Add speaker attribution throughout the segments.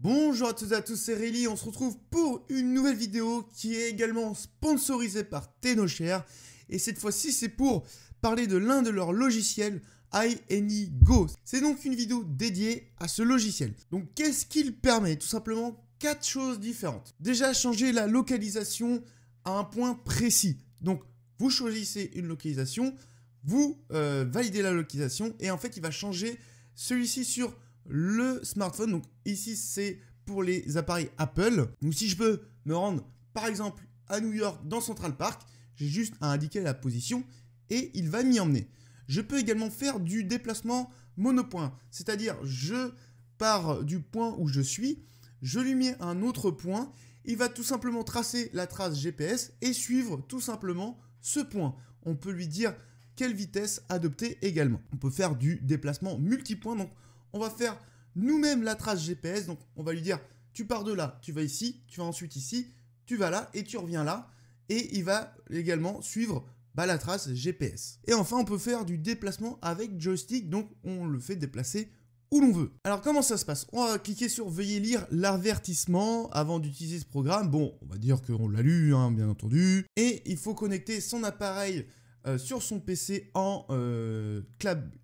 Speaker 1: Bonjour à tous et à tous, c'est on se retrouve pour une nouvelle vidéo qui est également sponsorisée par TenoShare et cette fois-ci c'est pour parler de l'un de leurs logiciels iAnyGo. C'est donc une vidéo dédiée à ce logiciel. Donc qu'est-ce qu'il permet Tout simplement quatre choses différentes. Déjà changer la localisation à un point précis. Donc vous choisissez une localisation, vous euh, validez la localisation et en fait il va changer celui-ci sur le smartphone. Donc ici, c'est pour les appareils Apple. Donc si je veux me rendre, par exemple, à New York dans Central Park, j'ai juste à indiquer la position et il va m'y emmener. Je peux également faire du déplacement monopoint, c'est-à-dire je pars du point où je suis, je lui mets un autre point, il va tout simplement tracer la trace GPS et suivre tout simplement ce point. On peut lui dire quelle vitesse adopter également. On peut faire du déplacement multipoint, donc on va faire nous-mêmes la trace GPS. Donc on va lui dire tu pars de là, tu vas ici, tu vas ensuite ici, tu vas là et tu reviens là. Et il va également suivre bah, la trace GPS. Et enfin, on peut faire du déplacement avec joystick, donc on le fait déplacer où l'on veut. Alors comment ça se passe On va cliquer sur veuillez lire l'avertissement avant d'utiliser ce programme. Bon, on va dire qu'on l'a lu, hein, bien entendu. Et il faut connecter son appareil euh, sur son PC euh,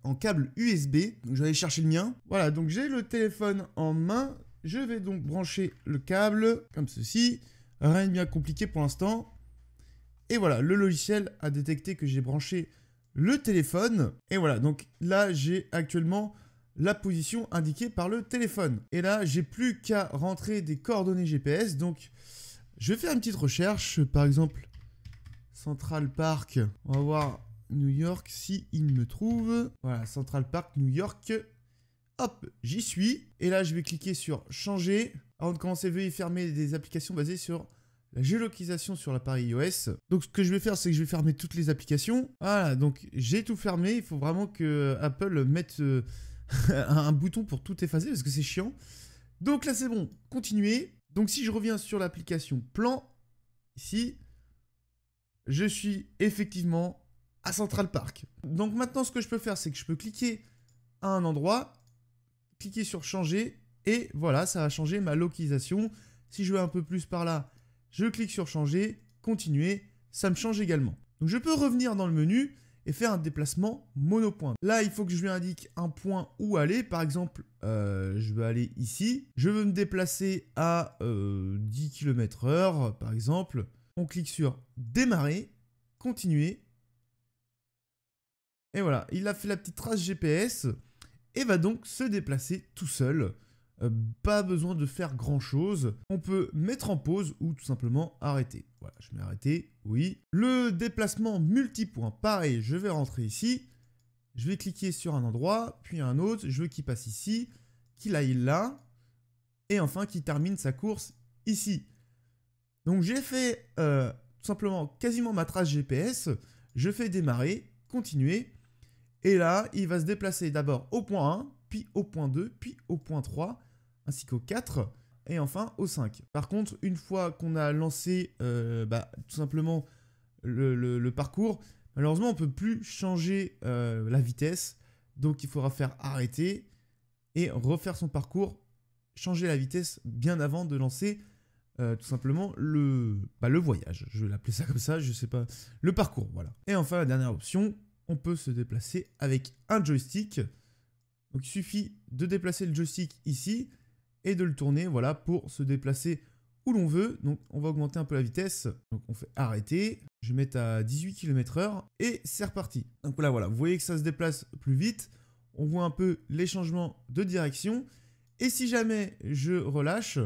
Speaker 1: en, câble USB. Donc j'allais chercher le mien. Voilà, donc j'ai le téléphone en main. Je vais donc brancher le câble comme ceci. Rien de bien compliqué pour l'instant. Et voilà, le logiciel a détecté que j'ai branché le téléphone. Et voilà, donc là j'ai actuellement la position indiquée par le téléphone. Et là, j'ai plus qu'à rentrer des coordonnées GPS. Donc, je vais faire une petite recherche, par exemple, Central Park. On va voir New York si il me trouve. Voilà, Central Park, New York. Hop, j'y suis. Et là, je vais cliquer sur changer. Avant de commencer, veuillez fermer des applications basées sur la géolocalisation sur l'appareil iOS. Donc ce que je vais faire, c'est que je vais fermer toutes les applications. Voilà, donc j'ai tout fermé. Il faut vraiment que Apple mette euh, un bouton pour tout effacer parce que c'est chiant. Donc là, c'est bon, Continuer. Donc si je reviens sur l'application plan, ici, je suis effectivement à Central Park. Donc maintenant, ce que je peux faire, c'est que je peux cliquer à un endroit, cliquer sur changer, et voilà, ça va changer ma localisation. Si je veux un peu plus par là, je clique sur changer, continuer, ça me change également. Donc je peux revenir dans le menu et faire un déplacement monopoint. Là, il faut que je lui indique un point où aller. Par exemple, euh, je veux aller ici. Je veux me déplacer à 10 euh, km heure, par exemple on clique sur démarrer, continuer. Et voilà, il a fait la petite trace GPS et va donc se déplacer tout seul. Euh, pas besoin de faire grand chose. On peut mettre en pause ou tout simplement arrêter. Voilà, je vais arrêter, oui. Le déplacement multipoint, pareil, je vais rentrer ici. Je vais cliquer sur un endroit, puis un autre. Je veux qu'il passe ici, qu'il aille là. Et enfin, qu'il termine sa course ici. Donc j'ai fait tout euh, simplement quasiment ma trace GPS, je fais démarrer, continuer, et là il va se déplacer d'abord au point 1, puis au point 2, puis au point 3, ainsi qu'au 4, et enfin au 5. Par contre, une fois qu'on a lancé euh, bah, tout simplement le, parcours, malheureusement on ne peut plus changer euh, la vitesse, donc il faudra faire arrêter et refaire son parcours, changer la vitesse bien avant de lancer euh, tout simplement le, bah, le voyage. Je vais l'appeler ça comme ça, je sais pas. Le parcours, voilà. Et enfin, la dernière option, on peut se déplacer avec un joystick. Donc il suffit de déplacer le joystick ici et de le tourner, voilà, pour se déplacer où l'on veut. Donc on va augmenter un peu la vitesse. Donc on fait arrêter, je vais mettre à 18 km heure et c'est reparti. Donc là voilà, vous voyez que ça se déplace plus vite. On voit un peu les changements de direction. Et si jamais je relâche,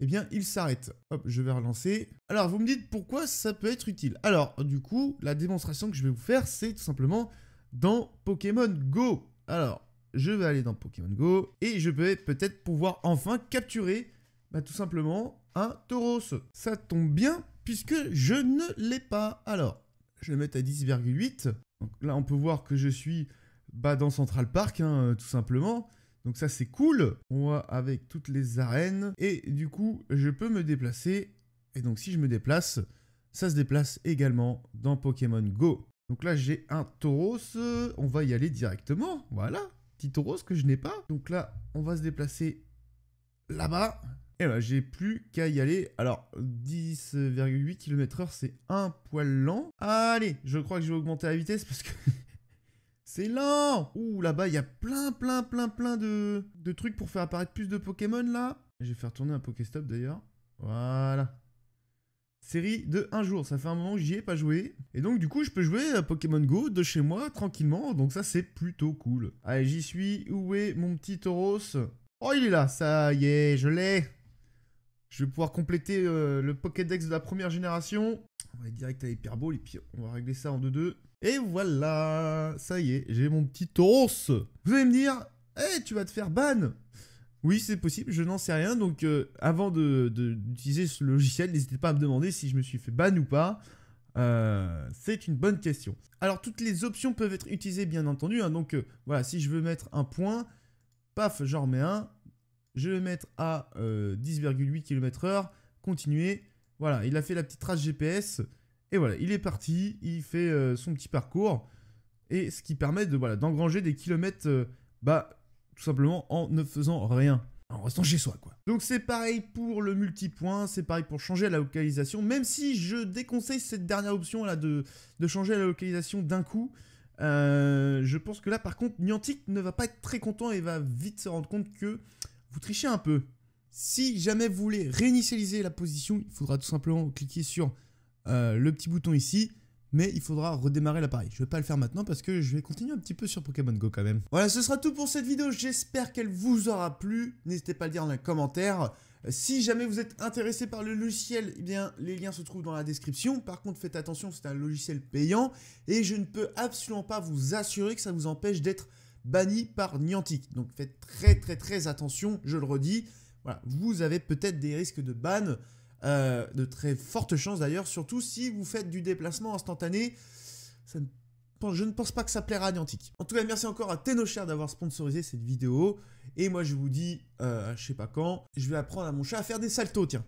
Speaker 1: eh bien, il s'arrête. Hop, je vais relancer. Alors, vous me dites pourquoi ça peut être utile. Alors, du coup, la démonstration que je vais vous faire, c'est tout simplement dans Pokémon Go. Alors, je vais aller dans Pokémon Go et je vais peut-être pouvoir enfin capturer bah, tout simplement un tauros. Ça tombe bien puisque je ne l'ai pas. Alors, je vais mettre à 10,8. Donc là, on peut voir que je suis bah, dans Central Park, hein, euh, tout simplement. Donc ça c'est cool. on Moi avec toutes les arènes. Et du coup je peux me déplacer. Et donc si je me déplace, ça se déplace également dans Pokémon Go. Donc là j'ai un Tauros. On va y aller directement. Voilà. Petit Tauros que je n'ai pas. Donc là on va se déplacer là-bas. Et là, j'ai plus qu'à y aller. Alors, 10,8 km/h, c'est un poil lent. Allez, je crois que je vais augmenter la vitesse parce que C'est lent Ouh, là-bas, il y a plein, plein, plein, plein de, de trucs pour faire apparaître plus de Pokémon, là. Je vais faire tourner un Pokéstop, d'ailleurs. Voilà. Série de un jour. Ça fait un moment que j'y ai pas joué. Et donc, du coup, je peux jouer à Pokémon Go de chez moi, tranquillement. Donc ça, c'est plutôt cool. Allez, j'y suis. Où est mon petit Tauros Oh, il est là. Ça y est, je l'ai. Je vais pouvoir compléter euh, le Pokédex de la première génération. On va aller direct à Hyperball et puis on va régler ça en 2-2. Et voilà, ça y est, j'ai mon petit TOROS. Vous allez me dire, hé, eh, tu vas te faire ban oui, c'est possible, je n'en sais rien. Donc, euh, avant d'utiliser de, ce logiciel, n'hésitez pas à me demander si je me suis fait ban ou pas. Euh, c'est une bonne question. Alors, toutes les options peuvent être utilisées, bien entendu. Hein. donc, euh, voilà, si je veux mettre un point, paf, j'en remets un. Je vais mettre à 10,8 km/h, continuer. Voilà, il a fait la petite trace GPS. Et voilà, il est parti, il fait euh, son petit parcours, et ce qui permet de voilà d'engranger des kilomètres, euh, bah, tout simplement en ne faisant rien, en restant chez soi quoi. Donc c'est pareil pour le multipoint, c'est pareil pour changer la localisation, même si je déconseille cette dernière option là de, changer la localisation d'un coup. Euh, je pense que là par contre Niantic ne va pas être très content et va vite se rendre compte que vous trichez un peu. Si jamais vous voulez réinitialiser la position, il faudra tout simplement cliquer sur euh, le petit bouton ici, mais il faudra redémarrer l'appareil. Je ne vais pas le faire maintenant parce que je vais continuer un petit peu sur Pokémon Go quand même. Voilà, ce sera tout pour cette vidéo, j'espère qu'elle vous aura plu. N'hésitez pas à le dire dans les commentaires. Si jamais vous êtes intéressé par le logiciel, eh bien, les liens se trouvent dans la description. Par contre, faites attention, c'est un logiciel payant et je ne peux absolument pas vous assurer que ça vous empêche d'être banni par Niantic. Donc faites très très très attention, je le redis. Voilà, vous avez peut-être des risques de ban. Euh, de très fortes chances d'ailleurs, surtout si vous faites du déplacement instantané. je ne pense pas que ça plaira à Niantic. En tout cas, merci encore à Tenocher d'avoir sponsorisé cette vidéo. Et moi, je vous dis, euh, je sais pas quand, je vais apprendre à mon chat à faire des saltos, tiens.